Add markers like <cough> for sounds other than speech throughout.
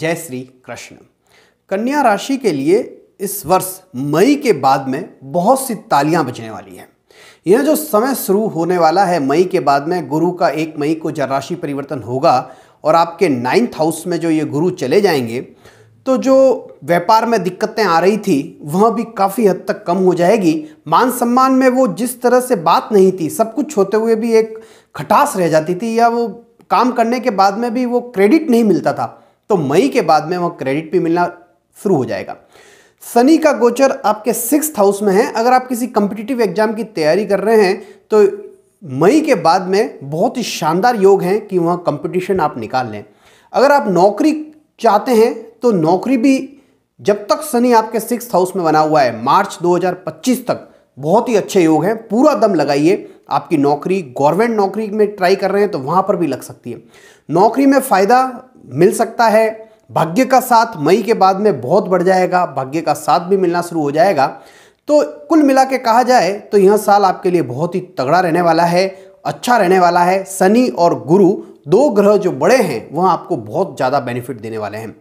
जय श्री कृष्ण कन्या राशि के लिए इस वर्ष मई के बाद में बहुत सी तालियां बजने वाली हैं यह जो समय शुरू होने वाला है मई के बाद में गुरु का एक मई को जब राशि परिवर्तन होगा और आपके नाइन्थ हाउस में जो ये गुरु चले जाएंगे तो जो व्यापार में दिक्कतें आ रही थी वह भी काफ़ी हद तक कम हो जाएगी मान सम्मान में वो जिस तरह से बात नहीं थी सब कुछ होते हुए भी एक खटास रह जाती थी या वो काम करने के बाद में भी वो क्रेडिट नहीं मिलता था तो मई के बाद में वह क्रेडिट भी मिलना शुरू हो जाएगा शनि का गोचर आपके सिक्स हाउस में है अगर आप किसी कंपिटिटिव एग्जाम की तैयारी कर रहे हैं तो मई के बाद में बहुत ही शानदार योग है कि वह कंपटीशन आप निकाल लें अगर आप नौकरी चाहते हैं तो नौकरी भी जब तक शनि आपके सिक्स हाउस में बना हुआ है मार्च 2025 तक बहुत ही अच्छे योग हैं पूरा दम लगाइए आपकी नौकरी गवर्नमेंट नौकरी में ट्राई कर रहे हैं तो वहाँ पर भी लग सकती है नौकरी में फ़ायदा मिल सकता है भाग्य का साथ मई के बाद में बहुत बढ़ जाएगा भाग्य का साथ भी मिलना शुरू हो जाएगा तो कुल मिला के कहा जाए तो यह साल आपके लिए बहुत ही तगड़ा रहने वाला है अच्छा रहने वाला है शनि और गुरु दो ग्रह जो बड़े हैं वह आपको बहुत ज़्यादा बेनिफिट देने वाले हैं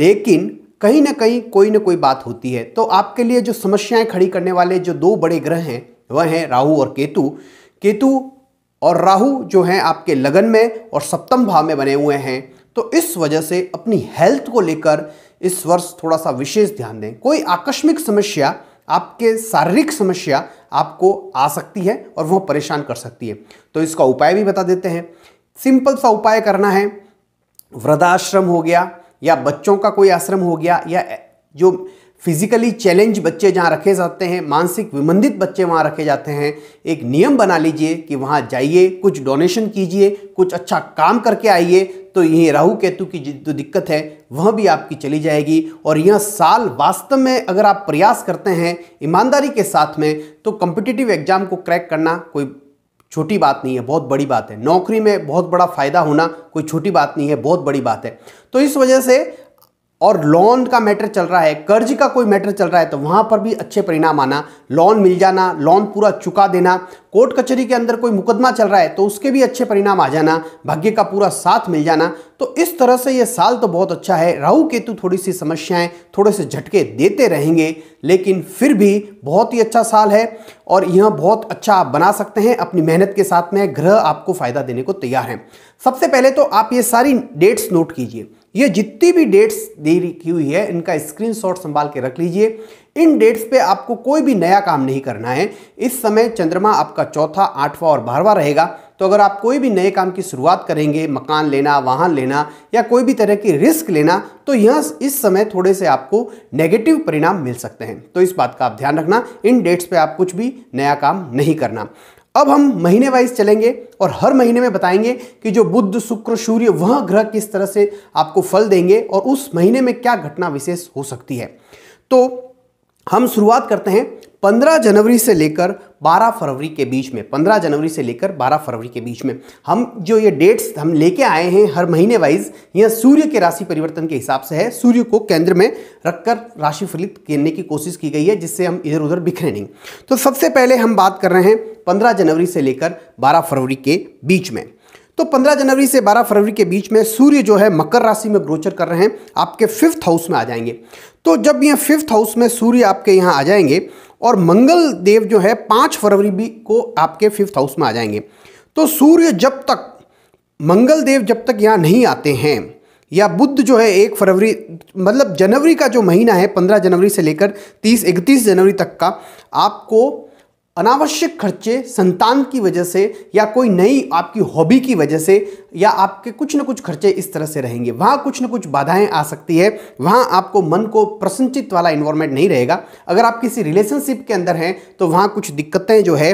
लेकिन कहीं ना कहीं कोई ना कोई बात होती है तो आपके लिए जो समस्याएं खड़ी करने वाले जो दो बड़े ग्रह हैं वह हैं राहु और केतु केतु और राहु जो हैं आपके लगन में और सप्तम भाव में बने हुए हैं तो इस वजह से अपनी हेल्थ को लेकर इस वर्ष थोड़ा सा विशेष ध्यान दें कोई आकस्मिक समस्या आपके शारीरिक समस्या आपको आ सकती है और वह परेशान कर सकती है तो इसका उपाय भी बता देते हैं सिंपल सा उपाय करना है वृद्धाश्रम हो गया या बच्चों का कोई आश्रम हो गया या जो फिजिकली चैलेंज बच्चे जहाँ रखे जाते हैं मानसिक विमंदित बच्चे वहाँ रखे जाते हैं एक नियम बना लीजिए कि वहाँ जाइए कुछ डोनेशन कीजिए कुछ अच्छा काम करके आइए तो ये राहु केतु की जो दिक्कत है वह भी आपकी चली जाएगी और यह साल वास्तव में अगर आप प्रयास करते हैं ईमानदारी के साथ में तो कॉम्पिटिटिव एग्जाम को क्रैक करना कोई छोटी बात नहीं है बहुत बड़ी बात है नौकरी में बहुत बड़ा फायदा होना कोई छोटी बात नहीं है बहुत बड़ी बात है तो इस वजह से और लोन का मैटर चल रहा है कर्ज का कोई मैटर चल रहा है तो वहाँ पर भी अच्छे परिणाम आना लोन मिल जाना लोन पूरा चुका देना कोर्ट कचहरी के अंदर कोई मुकदमा चल रहा है तो उसके भी अच्छे परिणाम आ जाना भाग्य का पूरा साथ मिल जाना तो इस तरह से ये साल तो बहुत अच्छा है राहु केतु थोड़ी सी समस्याएं थोड़े से झटके देते रहेंगे लेकिन फिर भी बहुत ही अच्छा साल है और यह बहुत अच्छा आप बना सकते हैं अपनी मेहनत के साथ में ग्रह आपको फ़ायदा देने को तैयार है सबसे पहले तो आप ये सारी डेट्स नोट कीजिए ये जितनी भी डेट्स दे रखी हुई है इनका स्क्रीनशॉट संभाल के रख लीजिए इन डेट्स पे आपको कोई भी नया काम नहीं करना है इस समय चंद्रमा आपका चौथा आठवां और बारहवा रहेगा तो अगर आप कोई भी नए काम की शुरुआत करेंगे मकान लेना वाहन लेना या कोई भी तरह की रिस्क लेना तो यह इस समय थोड़े से आपको नेगेटिव परिणाम मिल सकते हैं तो इस बात का आप ध्यान रखना इन डेट्स पे आप कुछ भी नया काम नहीं करना अब हम महीने वाइज चलेंगे और हर महीने में बताएंगे कि जो बुद्ध शुक्र सूर्य वह ग्रह किस तरह से आपको फल देंगे और उस महीने में क्या घटना विशेष हो सकती है तो हम शुरुआत करते हैं 15 जनवरी से लेकर 12 फरवरी के बीच में 15 जनवरी से लेकर 12 फरवरी के बीच में हम जो ये डेट्स हम लेके आए हैं हर महीने वाइज यह सूर्य के राशि परिवर्तन के हिसाब से है सूर्य को केंद्र में रखकर राशि फलित करने की कोशिश की गई है जिससे हम इधर उधर बिखरे नहीं तो सबसे पहले हम बात कर रहे हैं पंद्रह जनवरी से लेकर बारह फरवरी के बीच में तो 15 जनवरी से 12 फरवरी के बीच में सूर्य जो है मकर राशि में ग्रोचर कर रहे हैं आपके फिफ्थ हाउस में आ जाएंगे तो जब ये फिफ्थ हाउस में सूर्य आपके यहाँ आ जाएंगे और मंगल देव जो है पाँच फरवरी भी को आपके फिफ्थ हाउस में आ जाएंगे तो सूर्य जब तक मंगल देव जब तक यहाँ नहीं आते हैं या बुद्ध जो है एक फरवरी मतलब जनवरी का जो महीना है पंद्रह जनवरी से लेकर तीस इकतीस जनवरी तक का आपको अनावश्यक खर्चे संतान की वजह से या कोई नई आपकी हॉबी की वजह से या आपके कुछ न कुछ खर्चे इस तरह से रहेंगे वहाँ कुछ न कुछ बाधाएं आ सकती है वहाँ आपको मन को प्रसन्नचित वाला इन्वायरमेंट नहीं रहेगा अगर आप किसी रिलेशनशिप के अंदर हैं तो वहाँ कुछ दिक्कतें जो है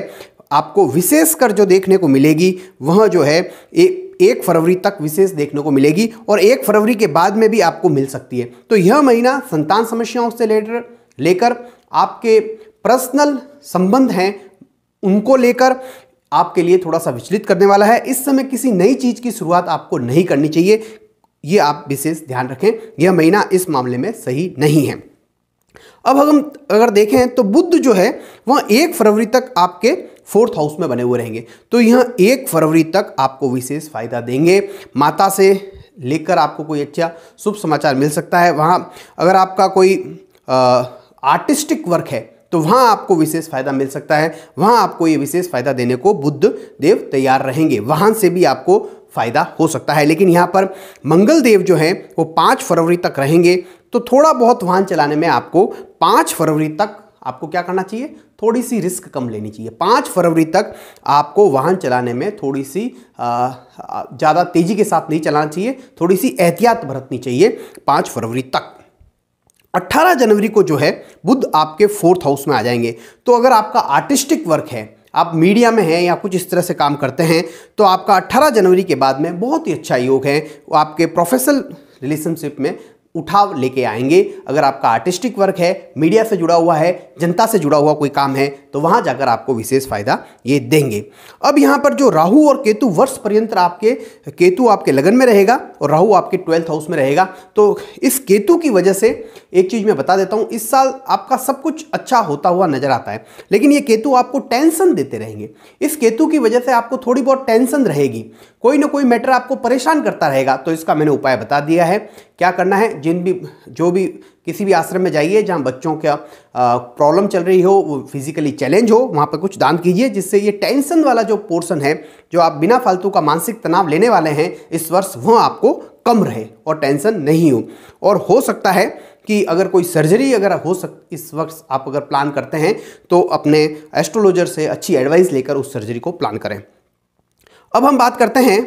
आपको विशेषकर जो देखने को मिलेगी वह जो है एक एक फरवरी तक विशेष देखने को मिलेगी और एक फरवरी के बाद में भी आपको मिल सकती है तो यह महीना संतान समस्याओं से लेकर लेकर आपके पर्सनल संबंध हैं उनको लेकर आपके लिए थोड़ा सा विचलित करने वाला है इस समय किसी नई चीज़ की शुरुआत आपको नहीं करनी चाहिए ये आप विशेष ध्यान रखें यह महीना इस मामले में सही नहीं है अब हम अगर देखें तो बुद्ध जो है वह एक फरवरी तक आपके फोर्थ हाउस में बने हुए रहेंगे तो यह एक फरवरी तक आपको विशेष फायदा देंगे माता से लेकर आपको कोई अच्छा शुभ समाचार मिल सकता है वहाँ अगर आपका कोई आ, आर्टिस्टिक वर्क है तो वहाँ आपको विशेष फायदा मिल सकता है वहाँ आपको ये विशेष फायदा देने को बुद्ध देव तैयार रहेंगे वाहन से भी आपको फायदा हो सकता है लेकिन यहाँ पर मंगल देव जो हैं वो पाँच फरवरी तक रहेंगे तो थोड़ा बहुत वाहन चलाने में आपको पाँच फरवरी तक आपको क्या करना चाहिए थोड़ी सी रिस्क कम लेनी चाहिए पाँच फरवरी तक आपको वाहन चलाने में थोड़ी सी ज़्यादा तेज़ी के साथ नहीं चलाना चाहिए थोड़ी सी एहतियात बरतनी चाहिए पाँच फरवरी तक 18 जनवरी को जो है बुद्ध आपके फोर्थ हाउस में आ जाएंगे तो अगर आपका आर्टिस्टिक वर्क है आप मीडिया में हैं या कुछ इस तरह से काम करते हैं तो आपका 18 जनवरी के बाद में बहुत ही अच्छा योग है आपके प्रोफेशनल रिलेशनशिप में उठाव लेके आएंगे अगर आपका आर्टिस्टिक वर्क है मीडिया से जुड़ा हुआ है जनता से जुड़ा हुआ कोई काम है तो वहाँ जाकर आपको विशेष फायदा ये देंगे अब यहाँ पर जो राहु और केतु वर्ष पर्यंत आपके केतु आपके लगन में रहेगा और राहु आपके ट्वेल्थ हाउस में रहेगा तो इस केतु की वजह से एक चीज़ मैं बता देता हूँ इस साल आपका सब कुछ अच्छा होता हुआ नजर आता है लेकिन ये केतु आपको टेंशन देते रहेंगे इस केतु की वजह से आपको थोड़ी बहुत टेंशन रहेगी कोई ना कोई मैटर आपको परेशान करता रहेगा तो इसका मैंने उपाय बता दिया है क्या करना है जिन भी जो भी किसी भी आश्रम में जाइए जहाँ बच्चों का प्रॉब्लम चल रही हो वो फिजिकली चैलेंज हो वहाँ पर कुछ दान कीजिए जिससे ये टेंशन वाला जो पोर्सन है जो आप बिना फालतू का मानसिक तनाव लेने वाले हैं इस वर्ष वह आपको कम रहे और टेंशन नहीं हो और हो सकता है कि अगर कोई सर्जरी अगर हो सक इस वक्त आप अगर प्लान करते हैं तो अपने एस्ट्रोलॉजर से अच्छी एडवाइस लेकर उस सर्जरी को प्लान करें अब हम बात करते हैं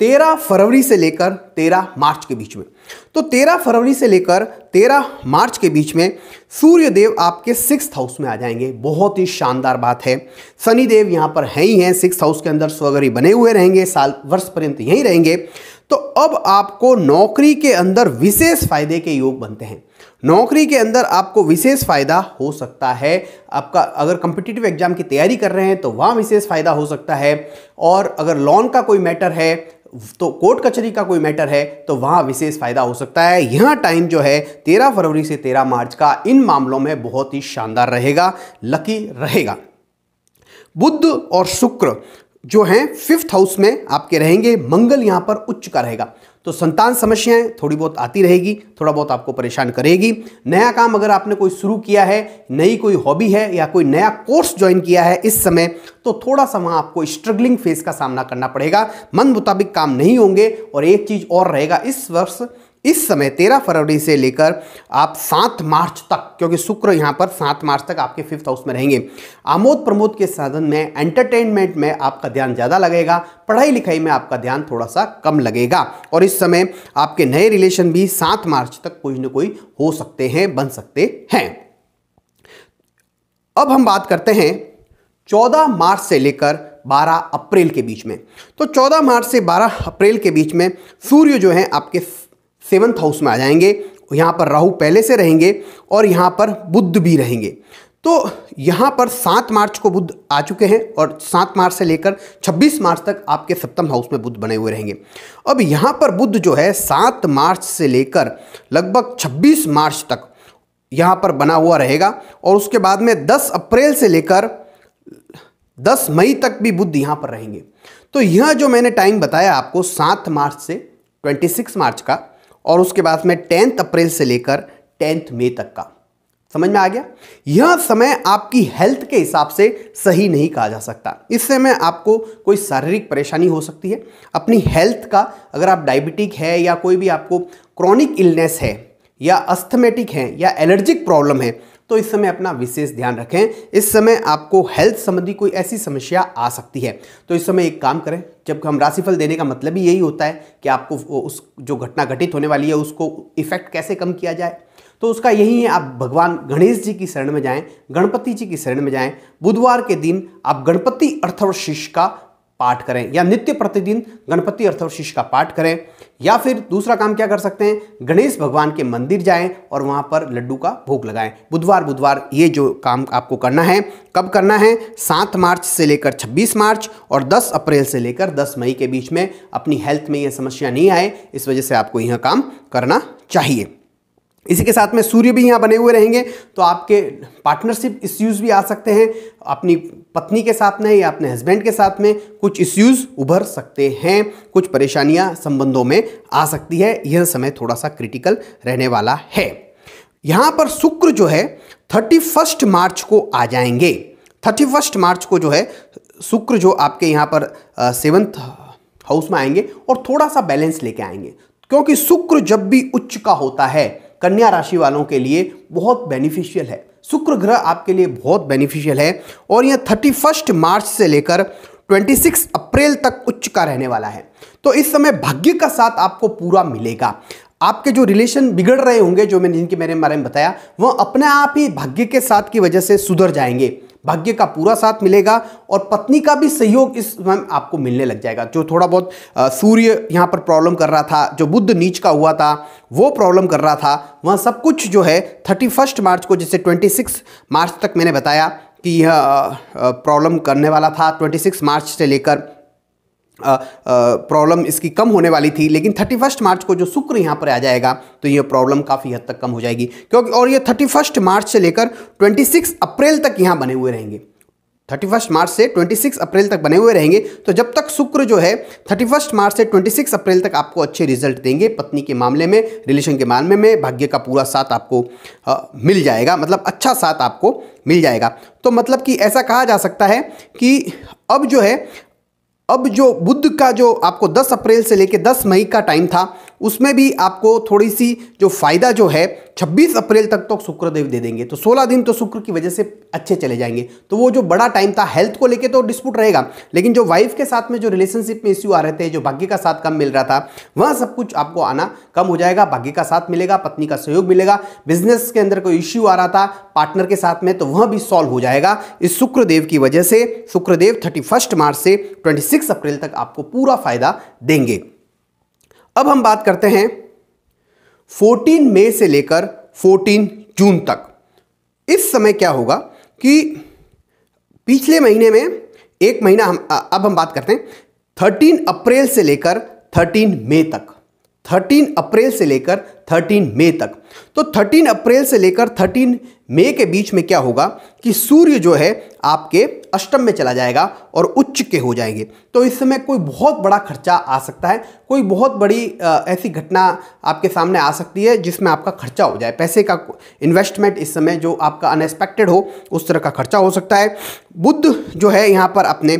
तेरह फरवरी से लेकर तेरह मार्च के बीच में तो तेरह फरवरी से लेकर तेरह मार्च के बीच में सूर्य देव आपके सिक्स हाउस में आ जाएंगे बहुत ही शानदार बात है शनिदेव देव यहाँ पर है ही हैं सिक्स हाउस के अंदर स्वगरी बने हुए रहेंगे साल वर्ष पर्यंत यहीं रहेंगे तो अब आपको नौकरी के अंदर विशेष फायदे के योग बनते हैं नौकरी के अंदर आपको विशेष फायदा हो सकता है आपका अगर कंपिटेटिव एग्जाम की तैयारी कर रहे हैं तो वहाँ विशेष फायदा हो सकता है और अगर लोन का कोई मैटर है तो कोर्ट कचहरी का कोई मैटर है तो वहां विशेष फायदा हो सकता है यह टाइम जो है तेरह फरवरी से तेरह मार्च का इन मामलों में बहुत ही शानदार रहेगा लकी रहेगा बुद्ध और शुक्र जो हैं फिफ्थ हाउस में आपके रहेंगे मंगल यहाँ पर उच्च का रहेगा तो संतान समस्याएं थोड़ी बहुत आती रहेगी थोड़ा बहुत आपको परेशान करेगी नया काम अगर आपने कोई शुरू किया है नई कोई हॉबी है या कोई नया कोर्स ज्वाइन किया है इस समय तो थोड़ा सा वहाँ आपको स्ट्रगलिंग फेज का सामना करना पड़ेगा मन मुताबिक काम नहीं होंगे और एक चीज़ और रहेगा इस वर्ष इस समय तेरह फरवरी से लेकर आप सात मार्च तक क्योंकि शुक्र यहां पर सात मार्च तक आपके फिफ्थ हाउस में रहेंगे आमोद प्रमोद के साधन में एंटरटेनमेंट में आपका ध्यान ज़्यादा लगेगा पढ़ाई लिखाई में आपका ध्यान थोड़ा सा कम लगेगा और इस समय आपके नए रिलेशन भी सात मार्च तक कोई ना कोई हो सकते हैं बन सकते हैं अब हम बात करते हैं चौदह मार्च से लेकर 12 अप्रैल के बीच में तो 14 मार्च से 12 अप्रैल के बीच में सूर्य जो है आपके सेवन्थ हाउस में आ जाएंगे यहाँ पर राहु पहले से रहेंगे और यहाँ पर बुद्ध भी रहेंगे तो यहाँ पर सात मार्च को बुद्ध आ चुके हैं और सात मार्च से लेकर छब्बीस मार्च तक आपके सप्तम हाउस में बुद्ध बने हुए रहेंगे अब यहाँ पर बुद्ध जो है सात मार्च से लेकर लगभग छब्बीस मार्च तक यहाँ पर बना हुआ रहेगा और उसके बाद में दस अप्रैल से लेकर दस मई तक भी बुद्ध यहाँ पर रहेंगे तो यह जो मैंने टाइम बताया आपको सात मार्च से ट्वेंटी सिक्स मार्च का और उसके बाद में टेंथ अप्रैल से लेकर टेंथ मे तक का समझ में आ गया यह समय आपकी हेल्थ के हिसाब से सही नहीं कहा जा सकता इस समय आपको कोई शारीरिक परेशानी हो सकती है अपनी हेल्थ का अगर आप डायबिटिक है या कोई भी आपको क्रॉनिक इलनेस है या अस्थमेटिक है या एलर्जिक प्रॉब्लम है तो इस समय अपना विशेष ध्यान रखें इस समय आपको हेल्थ संबंधी कोई ऐसी समस्या आ सकती है तो इस समय एक काम करें जब हम राशिफल देने का मतलब ही यही होता है कि आपको उस जो घटना घटित होने वाली है उसको इफेक्ट कैसे कम किया जाए तो उसका यही है आप भगवान गणेश जी की शरण में जाएं गणपति जी की शरण में जाएं बुधवार के दिन आप गणपति अर्थवशिष का पाठ करें या नित्य प्रतिदिन गणपति अर्थवशिष का पाठ करें या फिर दूसरा काम क्या कर सकते हैं गणेश भगवान के मंदिर जाएं और वहाँ पर लड्डू का भोग लगाएं बुधवार बुधवार ये जो काम आपको करना है कब करना है सात मार्च से लेकर छब्बीस मार्च और दस अप्रैल से लेकर दस मई के बीच में अपनी हेल्थ में ये समस्या नहीं आए इस वजह से आपको यह काम करना चाहिए इसी के साथ में सूर्य भी यहाँ बने हुए रहेंगे तो आपके पार्टनरशिप इश्यूज भी आ सकते हैं अपनी पत्नी के साथ में या अपने हस्बैंड के साथ में कुछ इश्यूज उभर सकते हैं कुछ परेशानियाँ संबंधों में आ सकती है यह समय थोड़ा सा क्रिटिकल रहने वाला है यहाँ पर शुक्र जो है थर्टी फर्स्ट मार्च को आ जाएंगे थर्टी फर्स्ट मार्च को जो है शुक्र जो आपके यहाँ पर सेवंथ हाउस में आएंगे और थोड़ा सा बैलेंस लेके आएंगे क्योंकि शुक्र जब भी उच्च का होता है कन्या राशि वालों के लिए बहुत बेनिफिशियल है शुक्र ग्रह आपके लिए बहुत बेनिफिशियल है और यह थर्टी फर्स्ट मार्च से लेकर 26 अप्रैल तक उच्च का रहने वाला है तो इस समय भाग्य का साथ आपको पूरा मिलेगा आपके जो रिलेशन बिगड़ रहे होंगे जो मैंने जिनके मेरे बारे में बताया वह अपने आप ही भाग्य के साथ की वजह से सुधर जाएंगे भाग्य का पूरा साथ मिलेगा और पत्नी का भी सहयोग इस समय आपको मिलने लग जाएगा जो थोड़ा बहुत सूर्य यहाँ पर प्रॉब्लम कर रहा था जो बुद्ध नीच का हुआ था वो प्रॉब्लम कर रहा था वह सब कुछ जो है थर्टी फर्स्ट मार्च को जिसे ट्वेंटी सिक्स मार्च तक मैंने बताया कि यह प्रॉब्लम करने वाला था ट्वेंटी सिक्स मार्च से लेकर प्रॉब्लम इसकी कम होने वाली थी लेकिन थर्टी फर्स्ट मार्च को जो शुक्र यहाँ पर आ जाएगा तो ये प्रॉब्लम काफ़ी हद तक कम हो जाएगी क्योंकि और ये थर्टी फर्स्ट मार्च से लेकर ट्वेंटी सिक्स अप्रैल तक यहाँ बने हुए रहेंगे थर्टी फर्स्ट मार्च से ट्वेंटी सिक्स अप्रैल तक बने हुए रहेंगे तो जब तक शुक्र जो है थर्टी फर्स्ट मार्च से ट्वेंटी सिक्स अप्रैल तक आपको अच्छे रिजल्ट देंगे पत्नी के मामले में रिलेशन के मामले में भाग्य का पूरा साथ आपको आ, मिल जाएगा मतलब अच्छा साथ आपको मिल जाएगा तो मतलब कि ऐसा कहा जा सकता है कि अब जो है अब जो बुद्ध का जो आपको 10 अप्रैल से लेकर 10 मई का टाइम था उसमें भी आपको थोड़ी सी जो फ़ायदा जो है 26 अप्रैल तक तो शुक्रदेव दे देंगे तो 16 दिन तो शुक्र की वजह से अच्छे चले जाएंगे तो वो जो बड़ा टाइम था हेल्थ को लेके तो डिस्प्यूट रहेगा लेकिन जो वाइफ के साथ में जो रिलेशनशिप में इश्यू आ रहे थे जो भाग्य का साथ कम मिल रहा था वह सब कुछ आपको आना कम हो जाएगा भाग्य का साथ मिलेगा पत्नी का सहयोग मिलेगा बिजनेस के अंदर कोई इश्यू आ रहा था पार्टनर के साथ में तो वह भी सॉल्व हो जाएगा इस शुक्रदेव की वजह से शुक्रदेव थर्टी मार्च से ट्वेंटी अप्रैल तक आपको पूरा फायदा देंगे अब हम बात करते हैं 14 मई से लेकर 14 जून तक इस समय क्या होगा कि पिछले महीने में एक महीना हम अब हम बात करते हैं 13 अप्रैल से लेकर 13 मई तक 13 अप्रैल से लेकर 13 मई तक तो 13 अप्रैल से लेकर मई के बीच में क्या होगा कि सूर्य जो है आपके अष्टम में चला जाएगा और उच्च के हो जाएंगे तो इस समय कोई बहुत बड़ा खर्चा आ सकता है कोई बहुत बड़ी ऐसी घटना आपके सामने आ सकती है जिसमें आपका खर्चा हो जाए पैसे का इन्वेस्टमेंट इस समय जो आपका अनएक्सपेक्टेड हो उस तरह का खर्चा हो सकता है बुद्ध जो है यहाँ पर अपने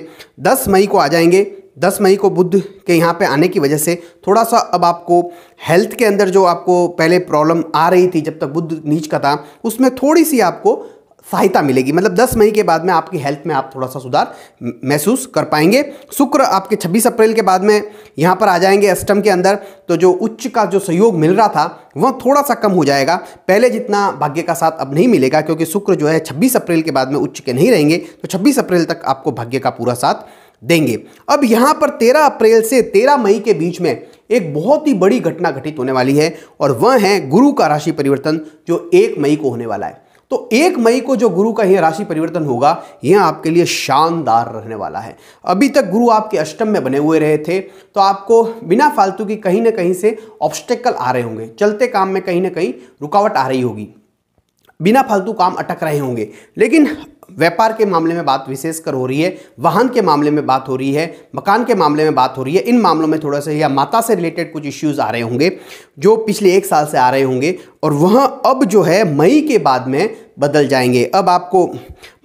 दस मई को आ जाएंगे दस मई को बुद्ध के यहाँ पे आने की वजह से थोड़ा सा अब आपको हेल्थ के अंदर जो आपको पहले प्रॉब्लम आ रही थी जब तक बुद्ध नीच का था उसमें थोड़ी सी आपको सहायता मिलेगी मतलब 10 मई के बाद में आपकी हेल्थ में आप थोड़ा सा सुधार महसूस कर पाएंगे शुक्र आपके 26 अप्रैल के बाद में यहाँ पर आ जाएंगे अष्टम के अंदर तो जो उच्च का जो सहयोग मिल रहा था वह थोड़ा सा कम हो जाएगा पहले जितना भाग्य का साथ अब नहीं मिलेगा क्योंकि शुक्र जो है छब्बीस अप्रैल के बाद में उच्च के नहीं रहेंगे तो छब्बीस अप्रैल तक आपको भाग्य का पूरा साथ देंगे अब यहाँ पर 13 अप्रैल से 13 मई के बीच में एक बहुत ही बड़ी घटना घटित होने वाली है और वह है गुरु का राशि परिवर्तन जो एक मई को होने वाला है तो एक मई को जो गुरु का यह राशि परिवर्तन होगा यह आपके लिए शानदार रहने वाला है अभी तक गुरु आपके अष्टम में बने हुए रहे थे तो आपको बिना फालतू की कहीं ना कहीं से ऑब्स्टेकल आ रहे होंगे चलते काम में कहीं ना कहीं रुकावट आ रही होगी बिना फालतू काम अटक रहे होंगे लेकिन व्यापार के मामले में बात विशेषकर हो रही है वाहन के मामले में बात हो रही है मकान के मामले में बात हो रही है इन मामलों में थोड़ा सा या माता से रिलेटेड कुछ इश्यूज़ आ रहे होंगे जो पिछले एक साल से आ रहे होंगे और वह अब जो है मई के बाद में बदल जाएंगे अब आपको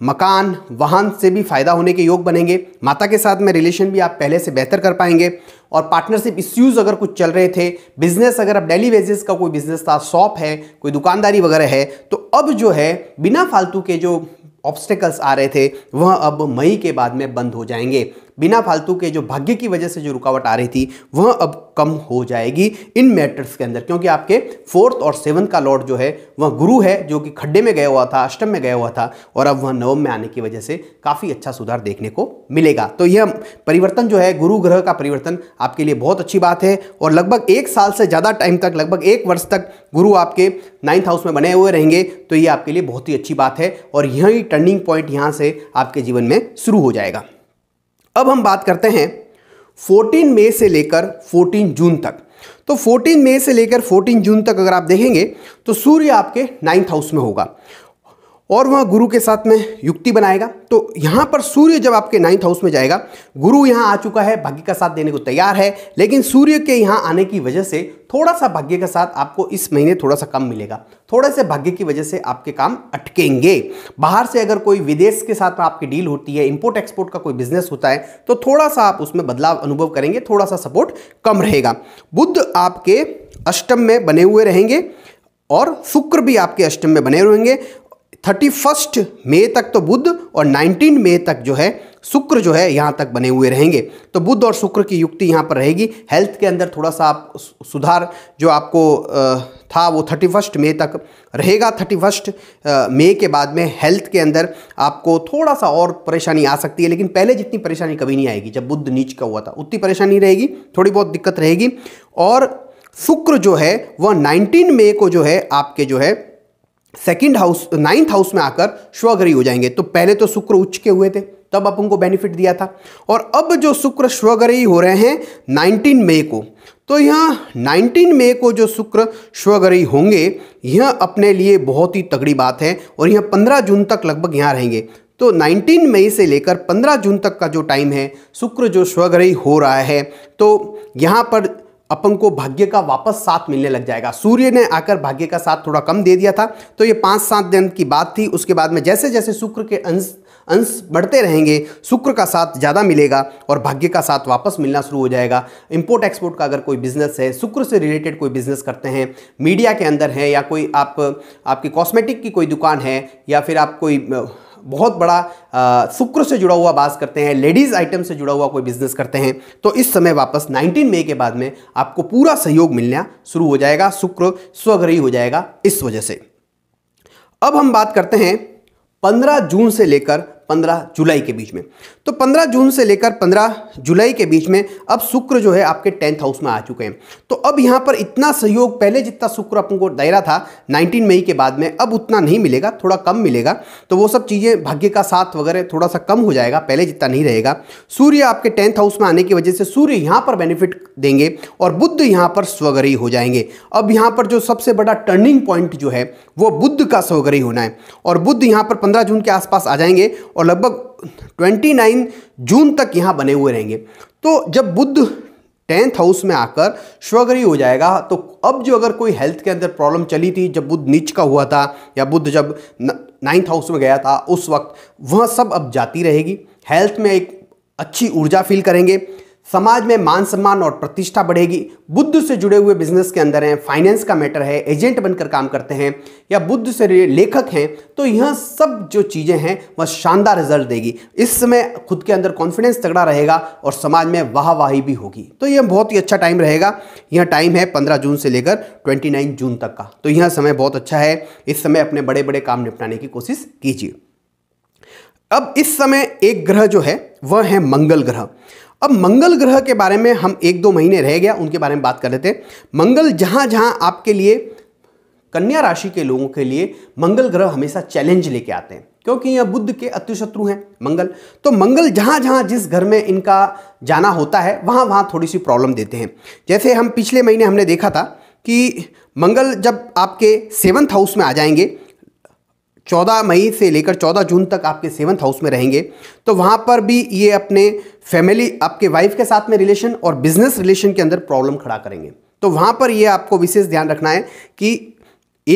मकान वाहन से भी फ़ायदा होने के योग बनेंगे माता के साथ में रिलेशन भी आप पहले से बेहतर कर पाएंगे और पार्टनरशिप इश्यूज़ अगर कुछ चल रहे थे बिजनेस अगर अब डेली बेसिस का कोई बिजनेस था शॉप है कोई दुकानदारी वगैरह है तो अब जो है बिना फालतू के जो ऑब्स्टेकल्स आ रहे थे वह अब मई के बाद में बंद हो जाएंगे बिना फालतू के जो भाग्य की वजह से जो रुकावट आ रही थी वह अब कम हो जाएगी इन मैटर्स के अंदर क्योंकि आपके फोर्थ और सेवन्थ का लॉर्ड जो है वह गुरु है जो कि खड्डे में गया हुआ था अष्टम में गया हुआ था और अब वह नवम में आने की वजह से काफ़ी अच्छा सुधार देखने को मिलेगा तो यह परिवर्तन जो है गुरु ग्रह का परिवर्तन आपके लिए बहुत अच्छी बात है और लगभग एक साल से ज़्यादा टाइम तक लगभग एक वर्ष तक गुरु आपके नाइन्थ हाउस में बने हुए रहेंगे तो ये आपके लिए बहुत ही अच्छी बात है और यही टर्निंग पॉइंट यहाँ से आपके जीवन में शुरू हो जाएगा अब हम बात करते हैं 14 मई से लेकर 14 जून तक तो 14 मई से लेकर 14 जून तक अगर आप देखेंगे तो सूर्य आपके नाइन्थ हाउस में होगा और वह गुरु के साथ में युक्ति बनाएगा तो यहाँ पर सूर्य जब आपके नाइन्थ हाउस में जाएगा गुरु यहाँ आ चुका है भाग्य का साथ देने को तैयार है लेकिन सूर्य के यहाँ आने की वजह से थोड़ा सा भाग्य का साथ आपको इस महीने थोड़ा सा कम मिलेगा थोड़े से भाग्य की वजह से आपके काम अटकेंगे बाहर से अगर कोई विदेश के साथ में आपकी डील होती है इंपोर्ट एक्सपोर्ट का कोई बिजनेस होता है तो थोड़ा सा आप उसमें बदलाव अनुभव करेंगे थोड़ा सा सपोर्ट कम रहेगा बुद्ध आपके अष्टम में बने हुए रहेंगे और शुक्र भी आपके अष्टम में बने रहेंगे थर्टी फर्स्ट मे तक तो बुद्ध और नाइनटीन मे तक जो है शुक्र जो है यहाँ तक बने हुए रहेंगे तो बुद्ध और शुक्र की युक्ति यहाँ पर रहेगी हेल्थ के अंदर थोड़ा सा आप सुधार जो आपको था वो थर्टी फर्स्ट मे तक रहेगा थर्टी फर्स्ट मे के बाद में हेल्थ के अंदर आपको थोड़ा सा और परेशानी आ सकती है लेकिन पहले जितनी परेशानी कभी नहीं आएगी जब बुद्ध नीच का हुआ था उतनी परेशानी रहेगी थोड़ी बहुत दिक्कत रहेगी और शुक्र जो है वह नाइनटीन मे को जो है आपके जो है सेकंड हाउस नाइन्थ हाउस में आकर स्वग्रही हो जाएंगे तो पहले तो शुक्र उच्च के हुए थे तब आप उनको बेनिफिट दिया था और अब जो शुक्र स्वग्रही हो रहे हैं नाइनटीन मई को तो यह 19 मई को जो शुक्र स्वग्रही होंगे यह अपने लिए बहुत ही तगड़ी बात है और यह 15 जून तक लगभग यहाँ रहेंगे तो 19 मई से लेकर 15 जून तक का जो टाइम है शुक्र जो स्वग्रही हो रहा है तो यहाँ पर अपन को भाग्य का वापस साथ मिलने लग जाएगा सूर्य ने आकर भाग्य का साथ थोड़ा कम दे दिया था तो ये पाँच सात दिन की बात थी उसके बाद में जैसे जैसे शुक्र के अंश अंश बढ़ते रहेंगे शुक्र का साथ ज़्यादा मिलेगा और भाग्य का साथ वापस मिलना शुरू हो जाएगा इंपोर्ट एक्सपोर्ट का अगर कोई बिजनेस है शुक्र से रिलेटेड कोई बिजनेस करते हैं मीडिया के अंदर है या कोई आप आपकी कॉस्मेटिक की कोई दुकान है या फिर आप कोई बहुत बड़ा शुक्र से जुड़ा हुआ बात करते हैं लेडीज़ आइटम से जुड़ा हुआ कोई बिजनेस करते हैं तो इस समय वापस 19 मई के बाद में आपको पूरा सहयोग मिलना शुरू हो जाएगा शुक्र स्वग्रही हो जाएगा इस वजह से अब हम बात करते हैं 15 जून से लेकर पंद्रह जुलाई के बीच में तो पंद्रह जून से लेकर पंद्रह जुलाई के बीच में अब शुक्र जो है आपके टेंथ हाउस में आ चुके हैं तो अब यहाँ पर इतना सहयोग पहले जितना शुक्र अपन को दायरा था नाइनटीन मई के बाद में अब उतना नहीं मिलेगा थोड़ा कम मिलेगा तो वो सब चीज़ें भाग्य का साथ वगैरह थोड़ा सा कम हो जाएगा पहले जितना नहीं रहेगा सूर्य आपके टेंथ हाउस में आने की वजह से सूर्य यहाँ पर बेनिफिट देंगे और बुद्ध यहाँ पर स्वगरी हो जाएंगे अब यहाँ पर जो सबसे बड़ा टर्निंग पॉइंट जो है वो बुद्ध का स्वगरी होना है और बुद्ध यहाँ पर पंद्रह जून के आसपास आ जाएंगे और लगभग 29 जून तक यहाँ बने हुए रहेंगे तो जब बुद्ध टेंथ हाउस में आकर स्वग्रही हो जाएगा तो अब जो अगर कोई हेल्थ के अंदर प्रॉब्लम चली थी जब बुद्ध नीच का हुआ था या बुद्ध जब नाइन्थ हाउस में गया था उस वक्त वह सब अब जाती रहेगी हेल्थ में एक अच्छी ऊर्जा फील करेंगे समाज में मान सम्मान और प्रतिष्ठा बढ़ेगी बुद्ध से जुड़े हुए बिजनेस के अंदर हैं फाइनेंस का मैटर है एजेंट बनकर काम करते हैं या बुद्ध से लेखक हैं तो यह सब जो चीज़ें हैं वह शानदार रिजल्ट देगी इस समय खुद के अंदर कॉन्फिडेंस तगड़ा रहेगा और समाज में वाहवाही भी होगी तो यह बहुत ही अच्छा टाइम रहेगा यह टाइम है पंद्रह जून से लेकर ट्वेंटी जून तक का तो यह समय बहुत अच्छा है इस समय अपने बड़े बड़े काम निपटाने की कोशिश कीजिए अब इस समय एक ग्रह जो है वह है मंगल ग्रह अब मंगल ग्रह के बारे में हम एक दो महीने रह गया उनके बारे में बात कर लेते हैं मंगल जहाँ जहाँ आपके लिए कन्या राशि के लोगों के लिए मंगल ग्रह हमेशा चैलेंज लेके आते हैं क्योंकि यह बुद्ध के अत्युशत्रु हैं मंगल तो मंगल जहाँ जहाँ जिस घर में इनका जाना होता है वहाँ वहाँ थोड़ी सी प्रॉब्लम देते हैं जैसे हम पिछले महीने हमने देखा था कि मंगल जब आपके सेवन्थ हाउस में आ जाएंगे 14 मई से लेकर 14 जून तक आपके सेवन्थ हाउस में रहेंगे तो वहाँ पर भी ये अपने फैमिली आपके वाइफ के साथ में रिलेशन और बिजनेस रिलेशन के अंदर प्रॉब्लम खड़ा करेंगे तो वहाँ पर ये आपको विशेष ध्यान रखना है कि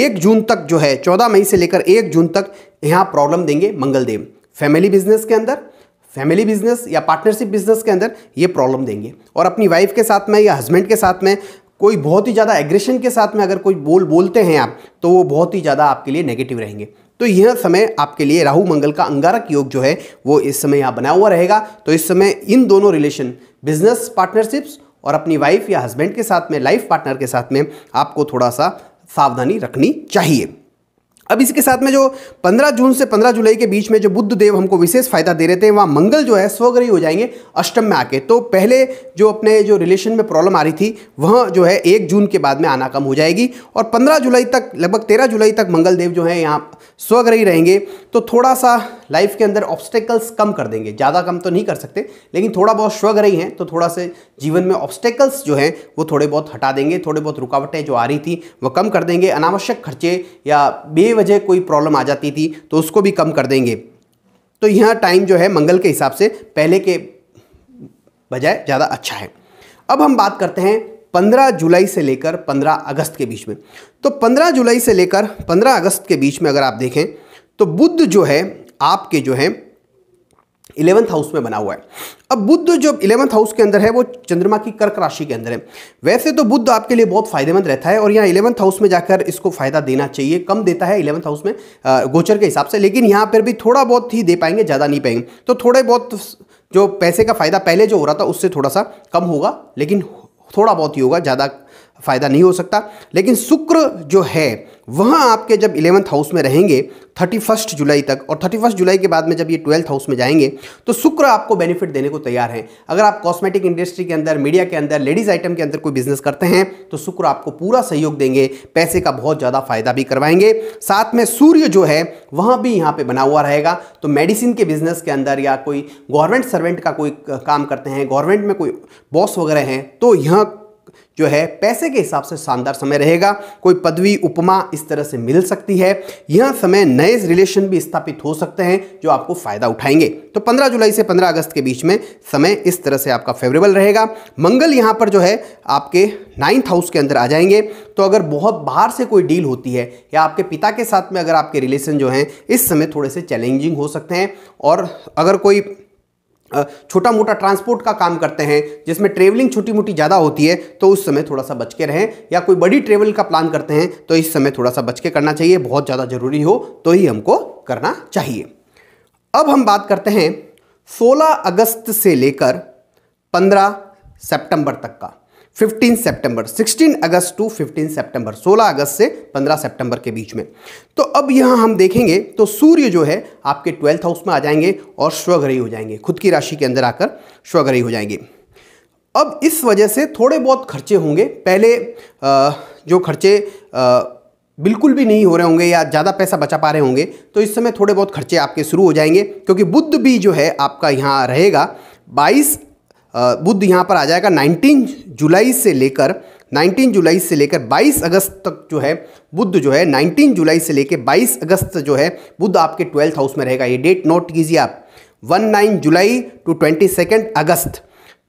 एक जून तक जो है चौदह मई से लेकर एक जून तक यहाँ प्रॉब्लम देंगे मंगलदेव फैमिली बिजनेस के अंदर फैमिली बिजनेस या पार्टनरशिप बिजनेस के अंदर ये प्रॉब्लम देंगे और अपनी वाइफ के साथ में या हस्बैंड के साथ में कोई बहुत ही ज़्यादा एग्रेशन के साथ में अगर कोई बोल बोलते हैं आप तो वो बहुत ही ज़्यादा आपके लिए नेगेटिव रहेंगे तो यह समय आपके लिए राहु मंगल का अंगारक योग जो है वो इस समय यहाँ बना हुआ रहेगा तो इस समय इन दोनों रिलेशन बिजनेस पार्टनरशिप्स और अपनी वाइफ या हस्बैंड के साथ में लाइफ पार्टनर के साथ में आपको थोड़ा सा सावधानी रखनी चाहिए अब इसके साथ में जो 15 जून से 15 जुलाई के बीच में जो बुद्ध देव हमको विशेष फायदा दे रहे थे वहाँ मंगल जो है स्वग्रही हो जाएंगे अष्टम में आके तो पहले जो अपने जो रिलेशन में प्रॉब्लम आ रही थी वह जो है एक जून के बाद में आना कम हो जाएगी और पंद्रह जुलाई तक लगभग तेरह जुलाई तक मंगल देव जो है यहाँ स्वग्रही रहेंगे तो थोड़ा सा लाइफ के अंदर ऑब्स्टेकल्स कम कर देंगे ज़्यादा कम तो नहीं कर सकते लेकिन थोड़ा बहुत श्रग रही हैं तो थोड़ा से जीवन में ऑब्स्टेकल्स जो हैं वो थोड़े बहुत हटा देंगे थोड़े बहुत रुकावटें जो आ रही थी वो कम कर देंगे अनावश्यक खर्चे या बेवजह कोई प्रॉब्लम आ जाती थी तो उसको भी कम कर देंगे तो यह टाइम जो है मंगल के हिसाब से पहले के बजाय ज़्यादा अच्छा है अब हम बात करते हैं 15 जुलाई से लेकर 15 अगस्त के बीच में तो 15 जुलाई से लेकर 15 अगस्त के बीच में अगर आप देखें तो बुद्ध जो है आपके जो है इलेवंथ हाउस में बना हुआ है अब बुद्ध जो इलेवंथ हाउस के अंदर है वो चंद्रमा की कर्क राशि के अंदर है वैसे तो बुद्ध आपके लिए बहुत फायदेमंद रहता है और यहाँ इलेवंथ हाउस में जाकर इसको फायदा देना चाहिए कम देता है इलेवंथ हाउस में गोचर के हिसाब से लेकिन यहाँ पर भी थोड़ा बहुत ही दे पाएंगे ज़्यादा नहीं पाएंगे तो थोड़े बहुत जो पैसे का फायदा पहले जो हो रहा था उससे थोड़ा सा कम होगा लेकिन थोड़ा बहुत ही होगा ज़्यादा फ़ायदा नहीं हो सकता लेकिन शुक्र जो है वह आपके जब इलेवंथ हाउस में रहेंगे थर्टी फर्स्ट जुलाई तक और थर्टी फर्स्ट जुलाई के बाद में जब ये ट्वेल्थ हाउस में जाएंगे तो शुक्र आपको बेनिफिट देने को तैयार हैं अगर आप कॉस्मेटिक इंडस्ट्री के अंदर मीडिया के अंदर लेडीज़ आइटम के अंदर कोई बिजनेस करते हैं तो शुक्र आपको पूरा सहयोग देंगे पैसे का बहुत ज़्यादा फायदा भी करवाएंगे साथ में सूर्य जो है वह भी यहाँ पर बना हुआ रहेगा तो मेडिसिन के बिजनेस के अंदर या कोई गवर्नमेंट सर्वेंट का कोई काम करते हैं गवर्नमेंट में कोई बॉस वगैरह हैं तो यहाँ जो है पैसे के हिसाब से शानदार समय रहेगा कोई पदवी उपमा इस तरह से मिल सकती है यह समय नए रिलेशन भी स्थापित हो सकते हैं जो आपको फायदा उठाएंगे तो 15 जुलाई से 15 अगस्त के बीच में समय इस तरह से आपका फेवरेबल रहेगा मंगल यहाँ पर जो है आपके नाइन्थ हाउस के अंदर आ जाएंगे तो अगर बहुत बाहर से कोई डील होती है या आपके पिता के साथ में अगर आपके रिलेशन जो हैं इस समय थोड़े से चैलेंजिंग हो सकते हैं और अगर कोई छोटा मोटा ट्रांसपोर्ट का काम करते हैं जिसमें ट्रेवलिंग छोटी मोटी ज़्यादा होती है तो उस समय थोड़ा सा बच के रहें या कोई बड़ी ट्रेवल का प्लान करते हैं तो इस समय थोड़ा सा बच के करना चाहिए बहुत ज़्यादा ज़रूरी हो तो ही हमको करना चाहिए अब हम बात करते हैं 16 अगस्त से लेकर 15 सितंबर तक का 15 सितंबर 16 अगस्त टू 15 सितंबर 16 अगस्त से 15 सितंबर के बीच में तो अब यहाँ हम देखेंगे तो सूर्य जो है आपके ट्वेल्थ हाउस में आ जाएंगे और स्वग्रही हो जाएंगे खुद की राशि के अंदर आकर स्वग्रही हो जाएंगे अब इस वजह से थोड़े बहुत खर्चे होंगे पहले जो खर्चे बिल्कुल भी नहीं हो रहे होंगे या ज़्यादा पैसा बचा पा रहे होंगे तो इस समय थोड़े बहुत खर्चे आपके शुरू हो जाएंगे क्योंकि बुद्ध भी जो है आपका यहाँ रहेगा 22 बुद्ध यहाँ पर आ जाएगा 19 जुलाई से लेकर 19 जुलाई से लेकर 22 अगस्त तक जो है बुद्ध जो है 19 जुलाई से लेकर 22 अगस्त जो है बुद्ध आपके ट्वेल्थ हाउस में रहेगा ये डेट नोट कीजिए आप 19 जुलाई टू ट्वेंटी अगस्त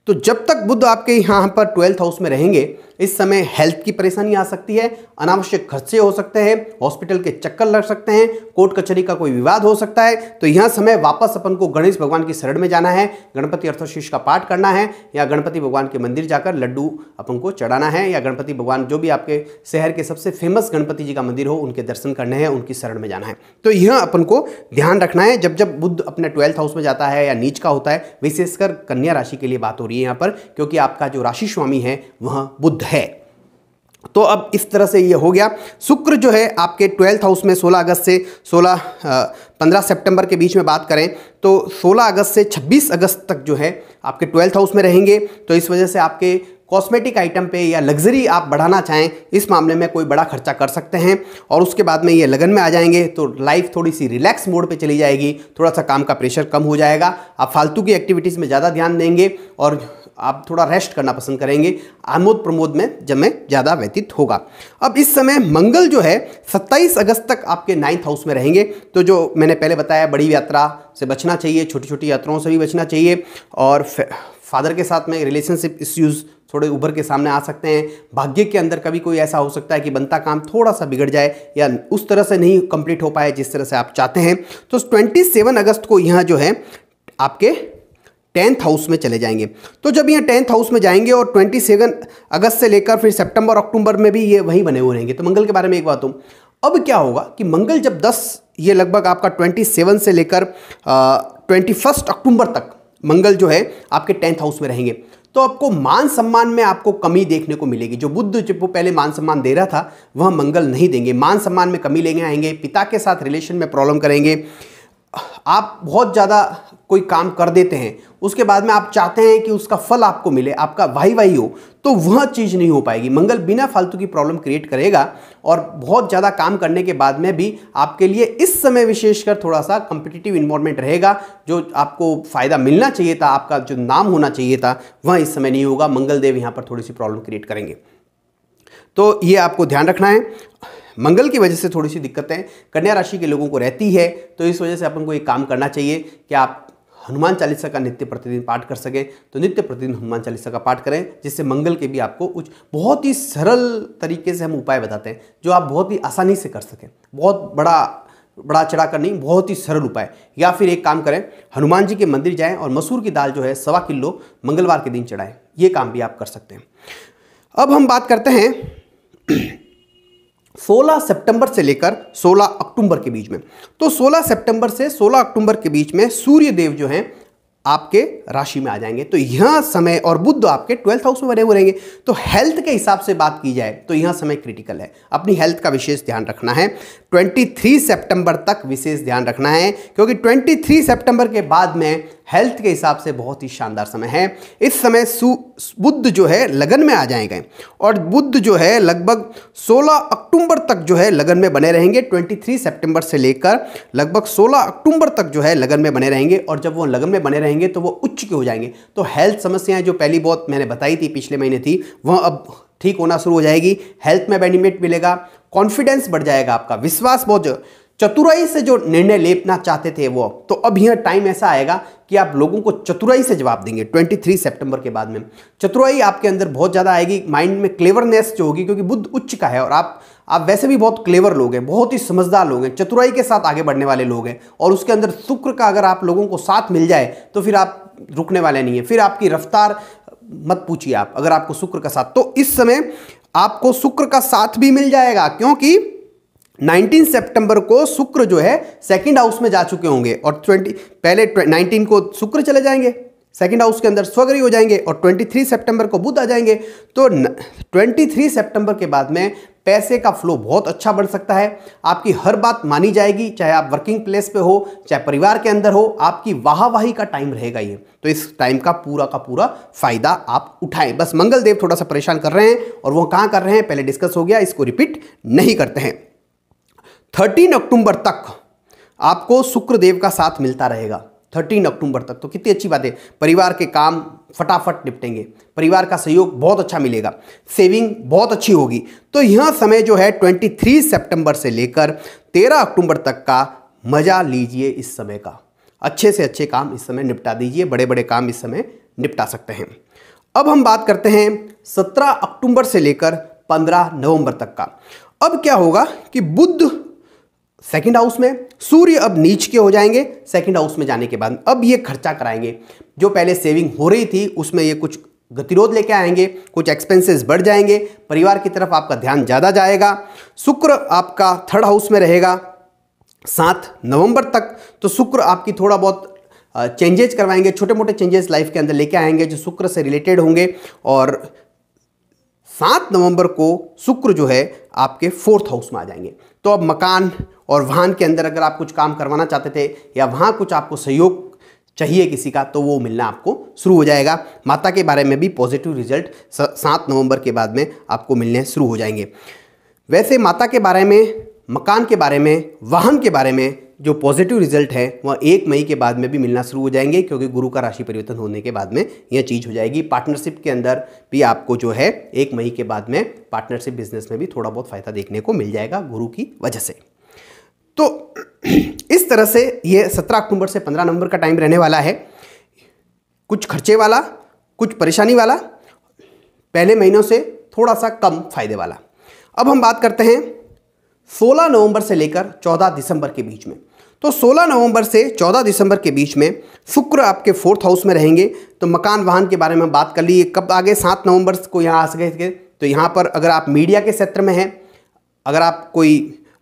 तो जब तक बुद्ध आपके यहाँ पर ट्वेल्थ हाउस में रहेंगे इस समय हेल्थ की परेशानी आ सकती है अनावश्यक खर्चे हो सकते हैं हॉस्पिटल के चक्कर लग सकते हैं कोर्ट कचहरी का कोई विवाद हो सकता है तो यह समय वापस अपन को गणेश भगवान की शरण में जाना है गणपति अर्थशीष का पाठ करना है या गणपति भगवान के मंदिर जाकर लड्डू अपन को चढ़ाना है या गणपति भगवान जो भी आपके शहर के सबसे फेमस गणपति जी का मंदिर हो उनके दर्शन करने हैं उनकी शरण में जाना है तो यह अपन को ध्यान रखना है जब जब बुद्ध अपने ट्वेल्थ हाउस में जाता है या नीच का होता है विशेषकर कन्या राशि के लिए बात हो रही है यहाँ पर क्योंकि आपका जो राशि स्वामी है वह बुद्ध है है तो अब इस तरह से ये हो गया शुक्र जो है आपके ट्वेल्थ हाउस में 16 अगस्त से 16 15 सितंबर के बीच में बात करें तो 16 अगस्त से 26 अगस्त तक जो है आपके ट्वेल्थ हाउस में रहेंगे तो इस वजह से आपके कॉस्मेटिक आइटम पे या लग्जरी आप बढ़ाना चाहें इस मामले में कोई बड़ा खर्चा कर सकते हैं और उसके बाद में ये लगन में आ जाएंगे तो लाइफ थोड़ी सी रिलैक्स मोड पे चली जाएगी थोड़ा सा काम का प्रेशर कम हो जाएगा आप फालतू की एक्टिविटीज़ में ज़्यादा ध्यान देंगे और आप थोड़ा रेस्ट करना पसंद करेंगे आमोद प्रमोद में जमे ज़्यादा व्यतीत होगा अब इस समय मंगल जो है 27 अगस्त तक आपके नाइन्थ हाउस में रहेंगे तो जो मैंने पहले बताया बड़ी यात्रा से बचना चाहिए छोटी छोटी यात्राओं से भी बचना चाहिए और फादर के साथ में रिलेशनशिप इश्यूज़ थोड़े उभर के सामने आ सकते हैं भाग्य के अंदर कभी कोई ऐसा हो सकता है कि बनता काम थोड़ा सा बिगड़ जाए या उस तरह से नहीं कंप्लीट हो पाए जिस तरह से आप चाहते हैं तो 27 अगस्त को यहाँ जो है आपके टेंथ हाउस में चले जाएंगे तो जब ये टेंथ हाउस में जाएंगे और ट्वेंटी सेवन अगस्त से लेकर फिर सितंबर अक्टूबर में भी ये वहीं बने हुए रहेंगे तो मंगल के बारे में एक बात हूँ अब क्या होगा कि मंगल जब दस ये लगभग आपका सेवन से लेकर ट्वेंटी फर्स्ट अक्टूबर तक मंगल जो है आपके टेंथ हाउस में रहेंगे तो आपको मान सम्मान में आपको कमी देखने को मिलेगी जो बुद्ध जब वो पहले मान सम्मान दे रहा था वह मंगल नहीं देंगे मान सम्मान में कमी लेंगे आएंगे पिता के साथ रिलेशन में प्रॉब्लम करेंगे आप बहुत ज़्यादा कोई काम कर देते हैं उसके बाद में आप चाहते हैं कि उसका फल आपको मिले आपका वाही वाही हो तो वह चीज़ नहीं हो पाएगी मंगल बिना फालतू की प्रॉब्लम क्रिएट करेगा और बहुत ज़्यादा काम करने के बाद में भी आपके लिए इस समय विशेषकर थोड़ा सा कम्पिटिटिव इन्वॉर्मेंट रहेगा जो आपको फ़ायदा मिलना चाहिए था आपका जो नाम होना चाहिए था वह इस समय नहीं होगा मंगल देव यहाँ पर थोड़ी सी प्रॉब्लम क्रिएट करेंगे तो ये आपको ध्यान रखना है मंगल की वजह से थोड़ी सी दिक्कतें कन्या राशि के लोगों को रहती है तो इस वजह से अपन को ये काम करना चाहिए कि आप हनुमान चालीसा का नित्य प्रतिदिन पाठ कर सकें तो नित्य प्रतिदिन हनुमान चालीसा का पाठ करें जिससे मंगल के भी आपको कुछ बहुत ही सरल तरीके से हम उपाय बताते हैं जो आप बहुत ही आसानी से कर सकें बहुत बड़ा बड़ा चढ़ा कर नहीं बहुत ही सरल उपाय या फिर एक काम करें हनुमान जी के मंदिर जाएं और मसूर की दाल जो है सवा किलो मंगलवार के दिन चढ़ाएं ये काम भी आप कर सकते हैं अब हम बात करते हैं 16 सितंबर से लेकर 16 अक्टूबर के बीच में तो 16 सितंबर से 16 अक्टूबर के बीच में सूर्य देव जो हैं आपके राशि में आ जाएंगे तो यह समय और बुद्ध आपके ट्वेल्थ हाउस में बने हुए रहेंगे तो हेल्थ के हिसाब से बात की जाए तो यह समय क्रिटिकल है अपनी हेल्थ का विशेष ध्यान रखना है 23 सितंबर तक विशेष ध्यान रखना है क्योंकि 23 सितंबर के बाद में हेल्थ के हिसाब से बहुत ही शानदार समय है इस समय बुद्ध जो है लगन में आ जाएंगे और बुद्ध जो है लगभग 16 अक्टूबर तक जो है लगन में बने रहेंगे 23 सितंबर से लेकर लगभग 16 अक्टूबर तक जो है लगन में बने रहेंगे और जब वो लगन में बने रहेंगे तो वो उच्च के हो जाएंगे तो हेल्थ समस्याएं जो पहली बहुत मैंने बताई थी पिछले महीने थी वह अब ठीक होना शुरू हो जाएगी हेल्थ में बेनिफिट मिलेगा कॉन्फिडेंस बढ़ जाएगा आपका विश्वास बहुत चतुराई से जो निर्णय लेना चाहते थे वो तो अब यह टाइम ऐसा आएगा कि आप लोगों को चतुराई से जवाब देंगे 23 सितंबर के बाद में चतुराई आपके अंदर बहुत ज़्यादा आएगी माइंड में क्लेवरनेस जो होगी क्योंकि बुद्ध उच्च का है और आप आप वैसे भी बहुत क्लेवर लोग हैं बहुत ही समझदार लोग हैं चतुराई के साथ आगे बढ़ने वाले लोग हैं और उसके अंदर शुक्र का अगर आप लोगों को साथ मिल जाए तो फिर आप रुकने वाले नहीं हैं फिर आपकी रफ्तार मत पूछिए आप अगर आपको शुक्र का साथ तो इस समय आपको शुक्र का साथ भी मिल जाएगा क्योंकि 19 सितंबर को शुक्र जो है सेकंड हाउस में जा चुके होंगे और 20 पहले 19 को शुक्र चले जाएंगे सेकंड हाउस के अंदर स्वग्री हो जाएंगे और 23 सितंबर को बुध आ जाएंगे तो 23 सितंबर के बाद में पैसे का फ्लो बहुत अच्छा बढ़ सकता है आपकी हर बात मानी जाएगी चाहे आप वर्किंग प्लेस पे हो चाहे परिवार के अंदर हो आपकी वाहवाही का टाइम रहेगा ये तो इस टाइम का पूरा का पूरा फायदा आप उठाएं बस मंगल देव थोड़ा सा परेशान कर रहे हैं और वो कहाँ कर रहे हैं पहले डिस्कस हो गया इसको रिपीट नहीं करते हैं थर्टीन अक्टूबर तक आपको शुक्रदेव का साथ मिलता रहेगा थर्टीन अक्टूबर तक तो कितनी अच्छी बात है परिवार के काम फटाफट निपटेंगे परिवार का सहयोग बहुत अच्छा मिलेगा सेविंग बहुत अच्छी होगी तो यह समय जो है 23 सितंबर से लेकर 13 अक्टूबर तक का मज़ा लीजिए इस समय का अच्छे से अच्छे काम इस समय निपटा दीजिए बड़े बड़े काम इस समय निपटा सकते हैं अब हम बात करते हैं सत्रह अक्टूबर से लेकर पंद्रह नवंबर तक का अब क्या होगा कि बुद्ध सेकंड हाउस में सूर्य अब नीच के हो जाएंगे सेकंड हाउस में जाने के बाद अब ये खर्चा कराएंगे जो पहले सेविंग हो रही थी उसमें ये कुछ गतिरोध लेके आएंगे कुछ एक्सपेंसेस बढ़ जाएंगे परिवार की तरफ आपका ध्यान ज़्यादा जाएगा शुक्र आपका थर्ड हाउस में रहेगा सात नवंबर तक तो शुक्र आपकी थोड़ा बहुत चेंजेस करवाएंगे छोटे मोटे चेंजेस लाइफ के अंदर लेके आएंगे जो शुक्र से रिलेटेड होंगे और सात नवंबर को शुक्र जो है आपके फोर्थ हाउस में आ जाएंगे तो अब मकान और वाहन के अंदर अगर आप कुछ काम करवाना चाहते थे या वहाँ कुछ आपको सहयोग चाहिए किसी का तो वो मिलना आपको शुरू हो जाएगा माता के बारे में भी पॉजिटिव रिजल्ट सात नवंबर के बाद में आपको मिलने शुरू हो जाएंगे वैसे माता के बारे में मकान के बारे में वाहन के बारे में जो पॉजिटिव रिजल्ट है वह एक मई के बाद में भी मिलना शुरू हो जाएंगे क्योंकि गुरु का राशि परिवर्तन होने के बाद में यह चीज़ हो जाएगी पार्टनरशिप के अंदर भी आपको जो है एक मई के बाद में पार्टनरशिप बिजनेस में भी थोड़ा बहुत फायदा देखने को मिल जाएगा गुरु की वजह से तो <clears throat> इस तरह से ये सत्रह अक्टूबर से पंद्रह नवंबर का टाइम रहने वाला है कुछ खर्चे वाला कुछ परेशानी वाला पहले महीनों से थोड़ा सा कम फायदे वाला अब हम बात करते हैं 16 नवंबर से लेकर 14 दिसंबर के बीच में तो 16 नवंबर से 14 दिसंबर के बीच में शुक्र आपके फोर्थ हाउस में रहेंगे तो मकान वाहन के बारे में बात कर ली कब आगे सात नवंबर को यहाँ आ सके तो यहाँ पर अगर आप मीडिया के क्षेत्र में हैं अगर आप कोई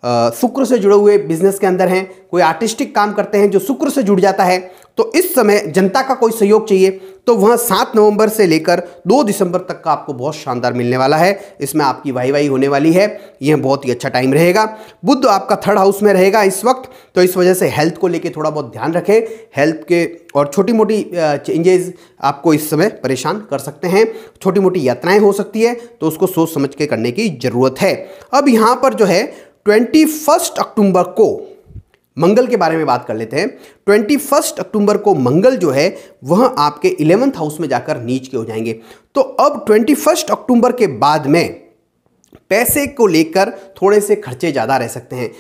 शुक्र से जुड़े हुए बिजनेस के अंदर हैं कोई आर्टिस्टिक काम करते हैं जो शुक्र से जुड़ जाता है तो इस समय जनता का कोई सहयोग चाहिए तो वह सात नवंबर से लेकर दो दिसंबर तक का आपको बहुत शानदार मिलने वाला है इसमें आपकी वाही वाही होने वाली है यह बहुत ही अच्छा टाइम रहेगा बुद्ध आपका थर्ड हाउस में रहेगा इस वक्त तो इस वजह से हेल्थ को लेकर थोड़ा बहुत ध्यान रखें हेल्थ के और छोटी मोटी चेंजेस आपको इस समय परेशान कर सकते हैं छोटी मोटी यात्राएं हो सकती है तो उसको सोच समझ के करने की ज़रूरत है अब यहाँ पर जो है ट्वेंटी फर्स्ट अक्टूबर को मंगल के बारे में बात कर लेते हैं ट्वेंटी फर्स्ट अक्टूबर को मंगल जो है वह आपके इलेवंथ हाउस में जाकर नीच के हो जाएंगे तो अब ट्वेंटी फर्स्ट अक्टूबर के बाद में पैसे को लेकर थोड़े से खर्चे ज़्यादा रह सकते हैं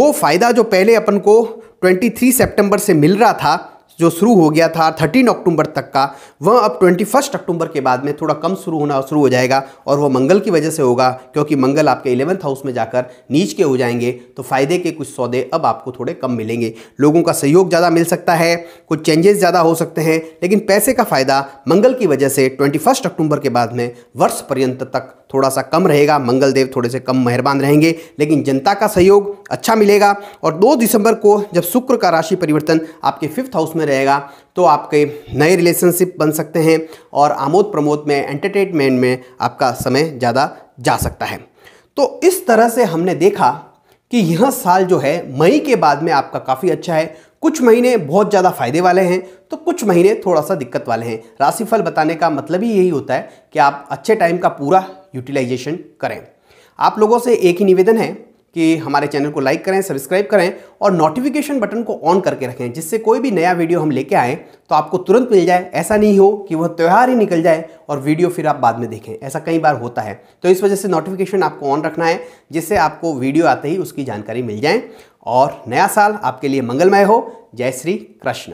वो फ़ायदा जो पहले अपन को 23 सितंबर से मिल रहा था जो शुरू हो गया था थर्टीन अक्टूबर तक का वह अब ट्वेंटी फर्स्ट अक्टूबर के बाद में थोड़ा कम शुरू होना शुरू हो जाएगा और वह मंगल की वजह से होगा क्योंकि मंगल आपके इलेवंथ हाउस में जाकर नीच के हो जाएंगे तो फायदे के कुछ सौदे अब आपको थोड़े कम मिलेंगे लोगों का सहयोग ज़्यादा मिल सकता है कुछ चेंजेस ज़्यादा हो सकते हैं लेकिन पैसे का फ़ायदा मंगल की वजह से ट्वेंटी अक्टूबर के बाद में वर्ष पर्यंत तक थोड़ा सा कम रहेगा मंगलदेव थोड़े से कम मेहरबान रहेंगे लेकिन जनता का सहयोग अच्छा मिलेगा और दो दिसंबर को जब शुक्र का राशि परिवर्तन आपके फिफ्थ हाउस में रहेगा तो आपके नए रिलेशनशिप बन सकते हैं और आमोद प्रमोद में एंटरटेनमेंट में आपका समय ज़्यादा जा सकता है तो इस तरह से हमने देखा कि यह साल जो है मई के बाद में आपका काफ़ी अच्छा है कुछ महीने बहुत ज़्यादा फायदे वाले हैं तो कुछ महीने थोड़ा सा दिक्कत वाले हैं राशिफल बताने का मतलब ही यही होता है कि आप अच्छे टाइम का पूरा यूटिलाइजेशन करें आप लोगों से एक ही निवेदन है कि हमारे चैनल को लाइक करें सब्सक्राइब करें और नोटिफिकेशन बटन को ऑन करके रखें जिससे कोई भी नया वीडियो हम लेके आएँ तो आपको तुरंत मिल जाए ऐसा नहीं हो कि वह त्यौहार ही निकल जाए और वीडियो फिर आप बाद में देखें ऐसा कई बार होता है तो इस वजह से नोटिफिकेशन आपको ऑन रखना है जिससे आपको वीडियो आते ही उसकी जानकारी मिल जाए और नया साल आपके लिए मंगलमय हो जय श्री कृष्ण